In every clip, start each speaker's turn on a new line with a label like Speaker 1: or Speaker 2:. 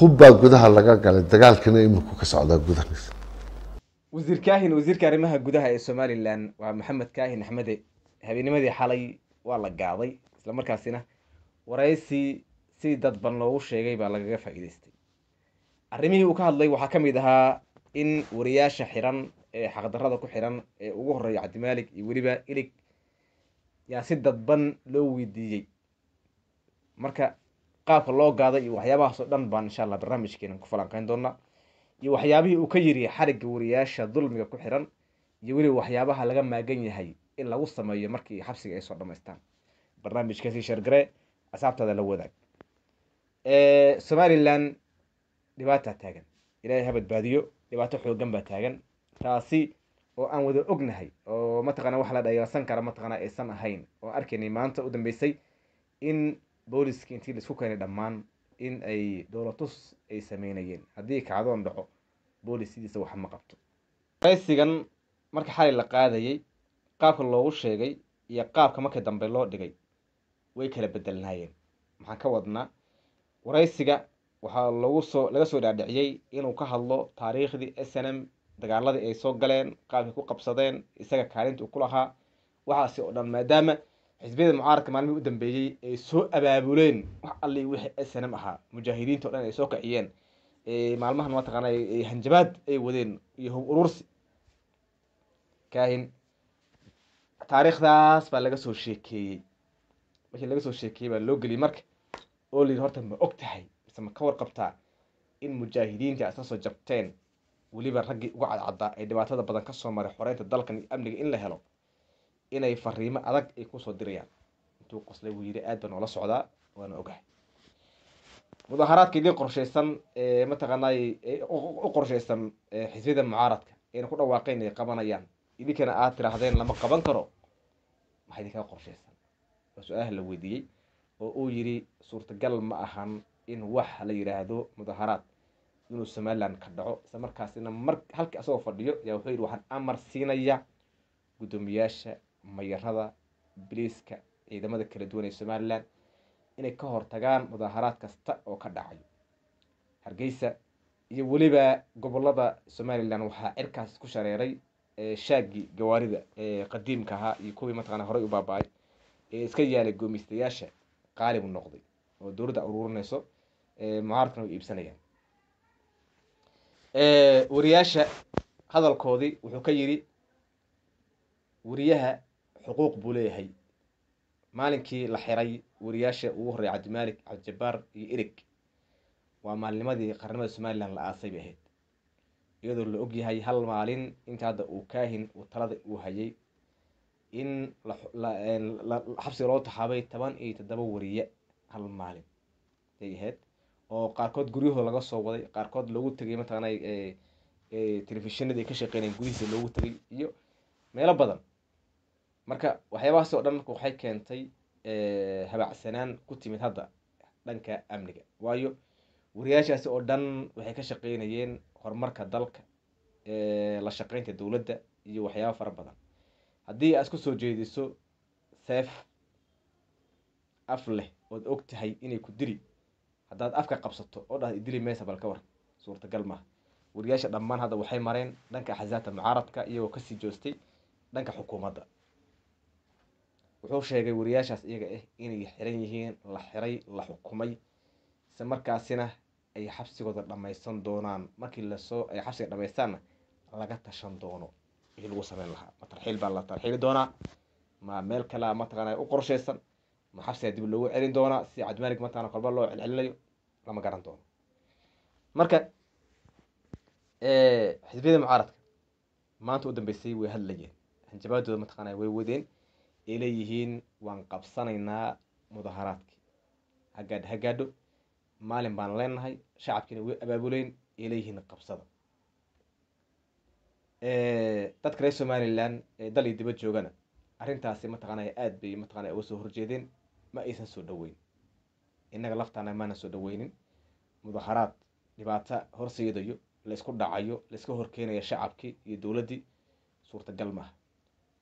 Speaker 1: hubbaa gudaha laga galay dagaalkana iminku ka socdaa gudahiisa wasiir kaahin wasiirka arrimaha gudaha ee somalilan waa maxamed kaahin axmede habeenimadii xalay waa la gaaday isla markaasina waraysi si dadban loogu sheegay baa lagaga faa'iidaystay arrimihii uu ka hadlay waxaa ka mid ahaa in wariyaasha xiran ee xaqdarada ku xiran ee ugu horreeya cabdimaalig iyo weliba ilig yaa si dadban loo weydiiyey marka qaabka loo gaaday iyo waxyaabahaasoo dhan baan insha alla barnaamijkeena ku falanqeyn doonaa iyo waxyaabihii uu ka yiri xarigga wariyaasha dulmiga ku xiran iyo weliba waxyaabaha laga maagan yahay in lagu sameeyo markii xabsiga ay soo dhammaystaan barnaamijkaasi shargare asaabtaada la wadaag somalilan dhibaataa taagan ilaahay ha badbaadiyo dhibaato xoogan baa taagan taasi oo aan wada ognahay oo mataqana wax la dhayalsan kara mataqana aysan ahayn oo arkaynay maanta u dambeysay in booliski intii laisku keenay dhammaan in ay dowlatus ay sameynayeen haddii kacdoon dhaco booliis sidiisa wax ma qabto raysigan marka xalay la qaadayey qaabka loogu sheegay iyo qaabka markii dambe loo dhigay way kala bedelnaayeen maxaan ka wadnaa waraysiga waxaa logu soo laga soo dhaadhiciyey inuu ka hadlo taariikhdii s n m dagaaladii ay soo galeen qaabkay ku qabsadeen isaga kaalinta uu ku lahaa waxaasi oo dhan maadaama xisbiyada mucaarka maalmihi u dambeeyey ay soo abaabuleen wax allii wixii snm ahaa mujaahidiinta o dhan ay soo kiciyeen maalmahan ma mataqaana hanjabaad ay wadeen iyo hub urursi kaahin taariikhdaas baa laga soo sheekeeyey markii laga soo sheekeeyey baa loo geliyey marka oo la horta ma og tahay mise ma ka warqabtaa in mujaahidiinta a isla jabteen weliba raggii uga cadcaddaa ee dhibaatada badan ka soo maray xoreynta dalkan iyo amniga in la helo inay fariimo adag ay kusoo dirayaan intuu qoslay wuu yidhi aad baan ula socdaa waana ogahay mudaaharaadka idin qorshaysan mataqaanay u qorshaysan xisbiyada mucaaradka ayna ku dhawaaqeen ay qabanayaan idinkana aad tiraahdeen lama qaban karo maxaa idinkaa qorshaysan waa su-aalaha la weydiiyey oo uu yiri suurtagal ma ahan in wax la yidhaahdo mudaharaad inuu somaliland ka dhaco isla markaasina mar halka isagoo fadhiyo ayaa wuxuu yidhi waxaan amar siinaya guddoomiyaasha mayarada biliiska ciidamada kala duwan ee somalilan inay ka hortagaan mudaaharaad kasta oo ka dhacay hargeysa iyo weliba gobolada somalilan waxaa cirkaas ku shareeray eh, shaagii gawaarida ee eh, qadiimka ahaa iyo kuwii mataqana horey u baaba-ay ee iska yaalay goomeystayaasha qaalibu noqday oo dowladda uruurinayso eh, mucaaradkana way iibsanayaan wariyaasha hadalkoodii wuxuu ka yidhi wariyaha xuquuq buu leeyahay maalinkii la xiray wariyaasha ugu horreya cabdimalik cabdijabaar iyo erig waa maalnimadii qarnimada somalilan la aasay bay ahayd iyadoo la ogyahay hal maalin inta hadda uu kaahin uu talada uu hayay in xabsiga loo taxaabay toban iyo toddoba wariye hal maalin ay ahayd oo qaarkood guryahooda laga soo waday qaarkood loogu tegay mataqaana telefishinadii ay ka shaqeynayeen guryihiisa loogu tegay iyo meelo badan marka waxyaabahaas oo dhan marka waxay keentay eh, habacsanaan ku timid hadda dhanka amniga waayo wariyaashaasi oo dhan waxay ka shaqeynayeen horumarka dalka eh, la shaqaynta dowladda iyo waxyaaba fara badan haddii aad kusoo jeediso seef af leh ood og tahay inay ku dili haddaad afka qabsato oo dhahda idili meysa bal ka war suurtagal maaha wariyaasha dhammaan hadda waxay mareen dhanka axsaabta mucaaradka iyagoo kasii joostay dhanka xukuumadda wuxuu sheegay wariyaashaas iyaga ah inay xiran yihiin la xiray la xukumay isla markaasina ay xabsigooda dhamaysan doonaan markii lasoo ay xabsiga dhamaystaanna laga tashan doono wixii lagu samayn lahaa ma tarxiil baa la tarxiili doonaa ma meel kalea mataqaana u qorshaysan ma xabsiga dib loogu celin doonaa si cabdimaalik mataqana kolba loo celcelinayo lama garan doono marka eh, xisbiyada mucaaradka maanta u dambeysay way hadlayeen hanjabaadooda mataqaana way wadeen ay leeyihiin waan qabsanaynaa mudaharaadkii hagaadh hagaadho maalin baan leenahay shacabkiina way abaabuleyn ay leeyihiin qabsada dadka reer somalilan ee dal iyo dibad joogana arrintaasi mataqaanaa aada bay mataqana uga soo horjeedeen ma aysan soo dhaweyn innaga laftaana maana soo dhaweynin mudaharaad dhibaato horseydayo laysku dhacayo laiska horkeenayo shacabkii iyo dowladdii suurtagal maaha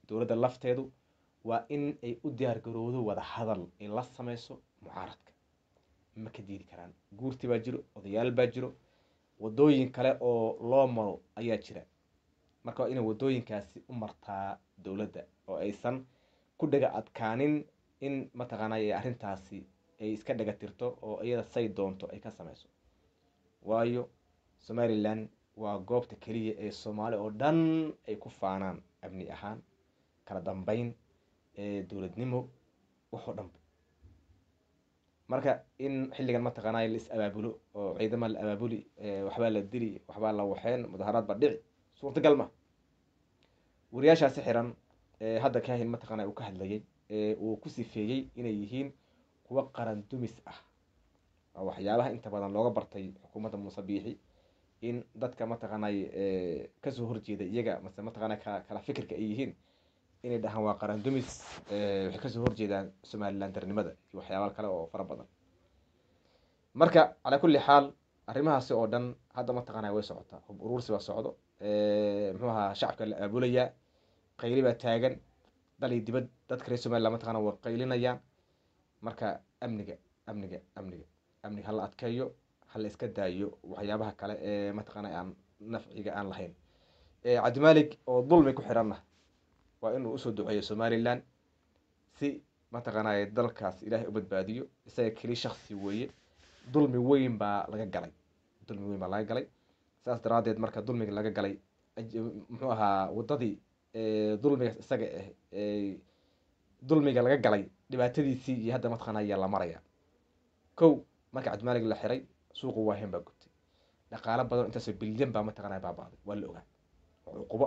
Speaker 1: dowladda lafteedu waa in ay u diyaargarowdo wada hadal ay la samayso mucaaradka maka diidi karaan guurti baa jiro odayaal baa jiro wadooyin kale oo loo maro ayaa jira marka waa inay wadooyinkaasi u martaa dowladda oo aysan ku dhaga adkaanin in mataqaanay arrintaasi ay iska dhaga tirto oo iyada say doonto ay ka samayso waayo somalilan waa goobta keliya ee soomaali oo dhan ay ku faanaan amni ahaan kala dambeyn dowladnimo waxoo dhan marka in xilligan mataqaanay la is abaabulo oo ciidama la abaabuli waxbaa la dili waxbaa la waxeen mudaharaad baa dhici suurtagal ma wariyaashaasi xiran hadda kaahin mataqaana uu ka hadlayay ee uu ku sifeeyey inay yihiin kuwa qaran dumis ah oo waxyaabaha inta badan looga bartay xukuumadda muuse biixi in dadka mataqaana kasoo horjeeda iyaga mase mataqaana kala fikirka ay yihiin inay dhahaan waa qaran dumis eh, waxay kasoo horjeedaan somalilan darnimada iyo waxyaaba kale oo fara badan marka calaa kulli xaal arrimahaasi oo dhan hadda mataqaana way socotaa hub uruursi baa socdo eh, muxuu ahaa shacabka la aabulayaa qayli baa taagan dal iyo dibad dadka reer somalilan mataqaana way qaylinayaan marka amniga amniga amniga amniga hala adkeeyo hala iska daayo waxyaabaha kale ee eh, mataqaana aan nafciga aan lahayn cabdimaalik oo dulmi ku xidhanna waa inuu usoo duceeyo somalilan si mataqaanay dalkaas ilaahay u badbaadiyo isaga keli shaksi weeye dulmi weyn baa laga galay dulmi weyn baa laga galay saas daraadeed marka dulmiga laga galay muxuu ahaa waddadii dulmigaas isaga ah dulmiga laga galay dhibaatadiisii iyo hadda mataqaana ayaa la maraya kow marka cabdimaalig la xiray suuqu waahin baa gubtay dhaqaalo badan intaasoo bilyan baa mataqaana baabaaday waa la ogaa cuqubo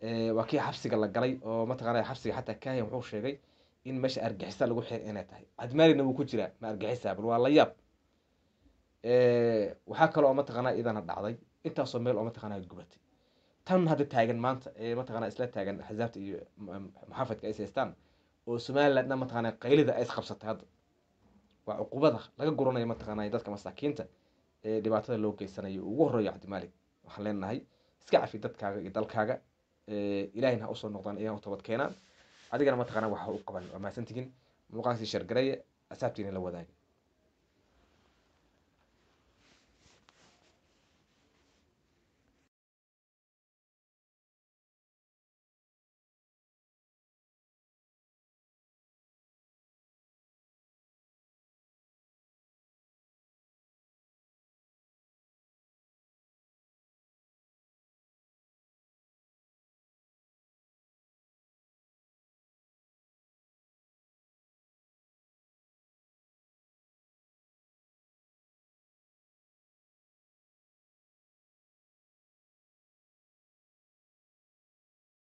Speaker 1: Eh, waa kii xabsiga la galay oo mataqaana xabsiga xataa kahin wuxuu sheegay in meesha argixisa lagu xiray inay tahay cadmaalina wuu ku jiraa ma argixisa bal waa la yaab eh, waxaa kale mataqaanaa idana dhacday intaasoo meel oo mataqaanaa gubatay tan hadda taagan maanta ee mataqaanaa isla taagan axsaabta iyo muxaafadka ay haystaan oo somalilandna mataqaanaa qaylida ay isqabsatay hadda waa cuqubada laga guranayo mataqaanaa dadka masaakiinta ee dhibaatada loo geysanayo ugu horreeyo cabdimaalig waxaan leenahay iska cafi dadkaaga iyo dalkaaga ilahayna ha usoo noqdaan iyahan tobad keenaan adigana mataqaana waxa u qaban waa mahadsantihin muuqaalkii shargareeya asaabtiina la wadaaga